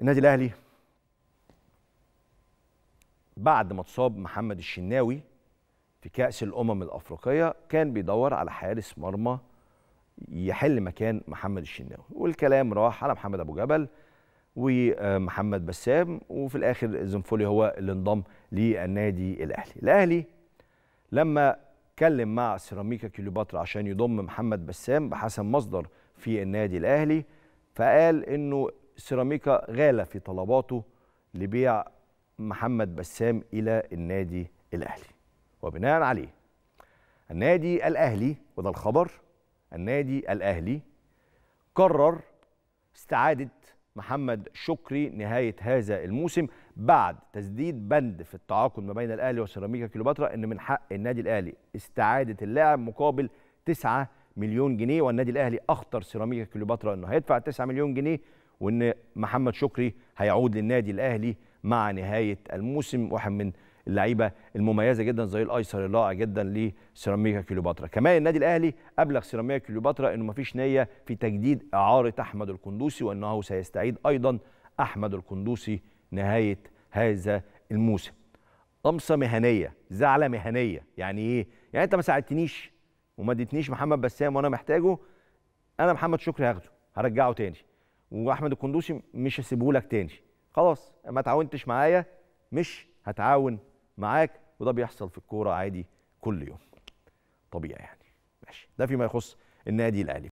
النادي الاهلي بعد ما اتصاب محمد الشناوي في كاس الامم الافريقيه كان بيدور على حارس مرمى يحل مكان محمد الشناوي والكلام راح على محمد ابو جبل ومحمد بسام وفي الاخر زنفولي هو اللي انضم للنادي الاهلي الاهلي لما اتكلم مع سيراميكا كليوباترا عشان يضم محمد بسام بحسب مصدر في النادي الاهلي فقال انه سيراميكا غالى في طلباته لبيع محمد بسام إلى النادي الأهلي وبناء عليه النادي الأهلي وده الخبر النادي الأهلي قرر استعادة محمد شكري نهاية هذا الموسم بعد تسديد بند في التعاقد ما بين الأهلي وسيراميكا كليوباترا إن من حق النادي الأهلي استعادة اللاعب مقابل 9 مليون جنيه والنادي الأهلي أخطر سيراميكا كليوباترا إنه هيدفع 9 مليون جنيه وان محمد شكري هيعود للنادي الاهلي مع نهايه الموسم واحد من اللعيبه المميزه جدا زي الايسر الرائع جدا لسيراميكا كليوباترا كمان النادي الاهلي ابلغ سيراميكا كليوباترا انه مفيش نيه في تجديد اعاره احمد القندوسي وانه سيستعيد ايضا احمد القندوسي نهايه هذا الموسم قمصه مهنيه زعله مهنيه يعني ايه يعني انت ما ساعدتنيش وما اديتنيش محمد بسام وانا محتاجه انا محمد شكري هاخده هرجعه تاني واحمد الكندوشي مش هسيبه لك تاني خلاص ما تعاونتش معايا مش هتعاون معاك وده بيحصل في الكوره عادي كل يوم طبيعي يعني ماشي ده فيما يخص النادي الاهلي